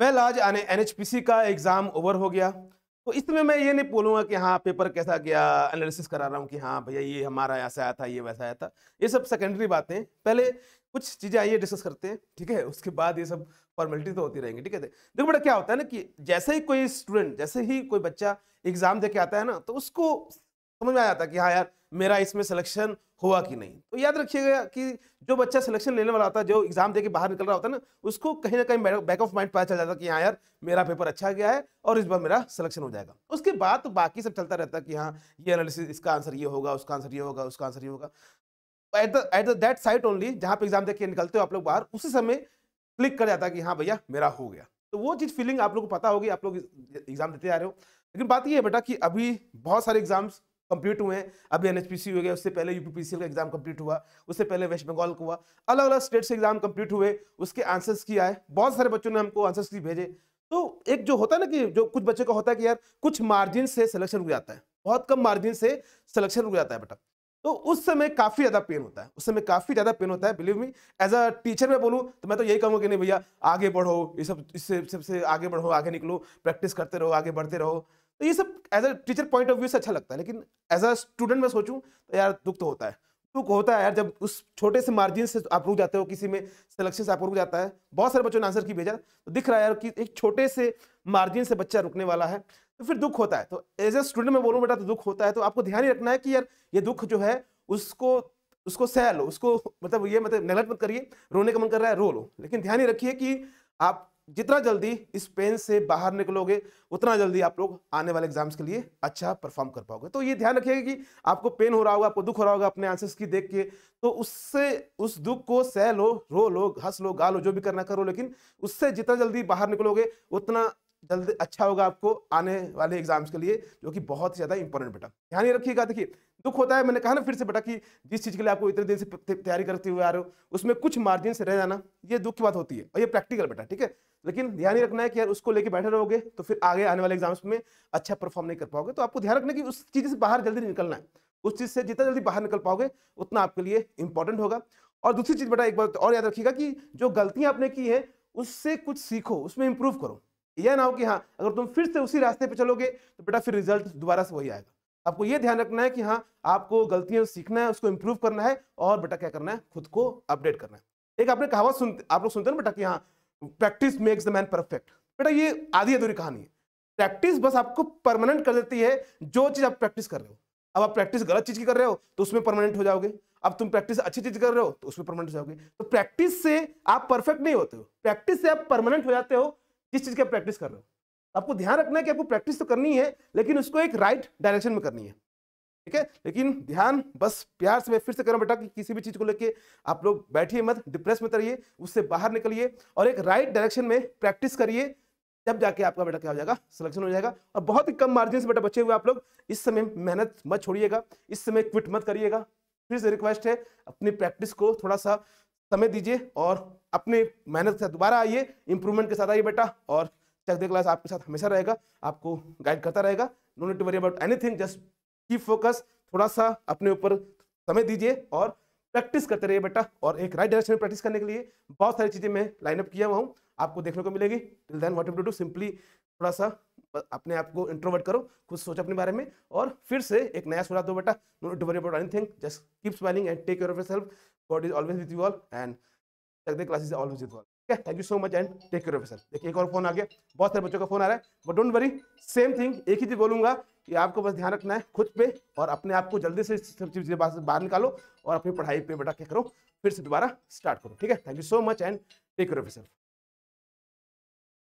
well आज आने N का एग्ज़ाम ओवर हो गया तो इसमें मैं ये नहीं बोलूँगा कि हाँ पेपर कैसा गया एनालिसिस करा रहा हूँ कि हाँ भैया ये हमारा ऐसा आया था ये वैसा आया था ये सब सेकेंडरी बातें पहले कुछ चीज़ें आइए डिस्कस करते हैं ठीक है उसके बाद ये सब फॉर्मेलिटी तो होती रहेंगी ठीक है देखो बेटा क्या होता है ना कि जैसे ही कोई स्टूडेंट जैसे ही कोई बच्चा एग्ज़ाम दे के आता है ना तो उसको समझ में आ जाता कि हाँ यार मेरा इसमें सिलेक्शन हुआ कि नहीं तो याद रखिएगा कि जो बच्चा सिलेक्शन लेने वाला होता है जो एग्जाम देके बाहर निकल रहा होता है ना उसको कहीं ना कहीं बैक ऑफ माइंड पता चल जाता कि हाँ यार मेरा पेपर अच्छा गया है और इस बार मेरा सिलेक्शन हो जाएगा उसके बाद तो बाकी सब चलता रहता है कि हाँ ये एनालिसिस इसका आंसर ये होगा उसका आंसर ये होगा उसका आंसर ये होगा at the at that site only जहाँ पे एग्जाम देखिए निकलते हो आप लोग बाहर उसी समय क्लिक कर जाता है कि हाँ भैया मेरा हो गया तो वो चीज़ फीलिंग आप लोग को पता होगी आप लोग एग्जाम देते आ रहे हो लेकिन बात ये है बेटा कि अभी बहुत सारे एग्जाम्स कंप्लीट हुए हैं अभी एन हो गया उससे पहले यूपीपीसीएल का एग्जाम कंप्लीट हुआ उससे पहले वेस्ट बंगाल का हुआ अलग अलग स्टेट से एग्जाम कंप्लीट हुए उसके आंसर्स की आए बहुत सारे बच्चों ने हमको आंसर्स की भेजे तो एक जो होता है ना कि जो कुछ बच्चों का होता है कि यार कुछ मार्जिन से सिलेक्शन रुक जाता है बहुत कम मार्जिन से सिलेक्शन रुक जाता है बेटा तो उस समय काफ़ी ज़्यादा पेन होता है उस समय काफ़ी ज़्यादा पेन होता है believe me as a teacher मैं बोलूँ तो मैं तो यही कहूँगा कि नहीं भैया आगे बढ़ो ये सब इससे सबसे आगे बढ़ो आगे निकलो प्रैक्टिस करते रहो आगे बढ़ते रहो तो ये सब as a teacher point of view से अच्छा लगता है लेकिन एज अ स्टूडेंट मैं सोचूं तो यार दुख तो होता है दुख होता है यार जब उस छोटे से मार्जिन से आप रुक जाते हो किसी में सिलेक्शन से आप रुक जाता है बहुत सारे बच्चों ने आंसर की भेजा तो दिख रहा है यार कि एक छोटे से मार्जिन से बच्चा रुकने वाला है तो फिर दुख होता है तो एज अ स्टूडेंट में बोलूँ बेटा तो दुख होता है तो आपको ध्यान ही रखना है कि यार ये दुख जो है उसको उसको सह लो उसको मतलब ये मतलब नेगलेक्ट मत करिए रोने का मन कर रहा है रो लो लेकिन ध्यान ही रखिए कि आप जितना जल्दी इस पेन से बाहर निकलोगे उतना जल्दी आप लोग आने वाले एग्जाम्स के लिए अच्छा परफॉर्म कर पाओगे तो ये ध्यान रखिएगा कि आपको पेन हो रहा होगा आपको दुख हो रहा होगा अपने आंसर्स की देख के तो उससे उस दुख को सह लो रो लो हंस लो गा लो जो भी करना करो लेकिन उससे जितना जल्दी बाहर निकलोगे उतना जल्द अच्छा होगा आपको आने वाले एग्जाम्स के लिए जो कि बहुत ज़्यादा इंपॉर्टेंट बेटा ध्यान ही रखिएगा देखिए दुख होता है मैंने कहा ना फिर से बेटा कि जिस चीज़ के लिए आपको इतने दिन से तैयारी करते हुए आ रहे हो उसमें कुछ मार्जिन से रह जाना ये दुख की बात होती है और ये प्रैक्टिकल बेटा ठीक है लेकिन ध्यान ही रखना है कि यार उसको लेके बैठे रहोगे तो फिर आगे आने वाले एग्जाम्स में अच्छा परफॉर्म नहीं कर पाओगे तो आपको ध्यान रखना कि उस चीज़ से बाहर जल्दी निकलना है उस चीज़ से जितना जल्दी बाहर निकल पाओगे उतना आपके लिए इंपॉर्टेंट होगा और दूसरी चीज़ बेटा एक बात और याद रखिएगा कि जो गलतियाँ आपने की है उससे कुछ सीखो उसमें इंप्रूव करो यह ना हो कि हाँ अगर तुम फिर से उसी रास्ते पर चलोगे तो बेटा फिर रिजल्ट दोबारा से वही आएगा आपको ये ध्यान रखना है कि हाँ आपको गलतियां सीखना है उसको इम्प्रूव करना है और बेटा क्या करना है खुद को अपडेट करना है एक आपने कहावत सुनते आप लोग सुनते हैं बेटा कि हाँ practice makes the man perfect बेटा ये आधी अधूरी कहानी है प्रैक्टिस बस आपको परमानेंट कर देती है जो चीज़ आप प्रैक्टिस कर रहे हो अब आप प्रैक्टिस गलत चीज़ की कर रहे हो तो उसमें परमानेंट हो जाओगे अब तुम प्रैक्टिस अच्छी चीज़ कर रहे हो तो उसमें परमानेंट हो जाओगे तो प्रैक्टिस से आप परफेक्ट नहीं होते हो प्रैक्टिस से आप परमानेंट हो जाते हो जिस चीज़ की प्रैक्टिस कर रहे हो तो आपको ध्यान रखना है कि आपको प्रैक्टिस तो करनी है लेकिन उसको एक राइट डायरेक्शन में करनी है ठीक है लेकिन ध्यान बस प्यार से मैं फिर से कह रहा हूँ बेटा कि किसी भी चीज़ को लेके आप लोग बैठिए मत डिप्रेस मत रहिए उससे बाहर निकलिए और एक राइट डायरेक्शन में प्रैक्टिस करिए तब जाके आपका बेटा क्या हो जाएगा सिलेक्शन हो जाएगा और बहुत ही कम मार्जिन से बेटा बचे हुए आप लोग इस समय मेहनत मत छोड़िएगा इस समय क्विट मत करिएगा फिर से रिक्वेस्ट है अपनी प्रैक्टिस को थोड़ा सा समय दीजिए और अपने मेहनत के साथ दोबारा आइए इंप्रूवमेंट के साथ आइए बेटा और चक दे क्लास आपके साथ हमेशा रहेगा आपको गाइड करता रहेगा no need to worry about anything just keep focus थोड़ा सा अपने ऊपर समय दीजिए और प्रैक्टिस करते रहिए बेटा और एक राइट डायरेक्शन में प्रैक्टिस करने के लिए बहुत सारी चीज़ें मैं लाइनअप किया हुआ हूँ आपको देखने को मिलेगी till then what to do simply थोड़ा सा अपने आप को इंट्रोवर्ट करो खुद सोचो अपने बारे में और फिर से एक नया सुना दो बेटा no to worry about anything just keep smiling and take care of self God is always with you all and सकते क्लासेज ऑल विजिट कॉल ठीक है thank you so much and take care officer देखिए एक और phone आ गया बहुत सारे बच्चों का फोन आ रहा है but don't worry same thing एक ही चीज़ बोलूंगा कि आपको बस ध्यान रखना है खुद पे और अपने आप को जल्दी से सब चीज बाहर निकालो और अपनी पढ़ाई पे बेटा क्या करो फिर से दोबारा स्टार्ट करो ठीक है thank you so much and take care officer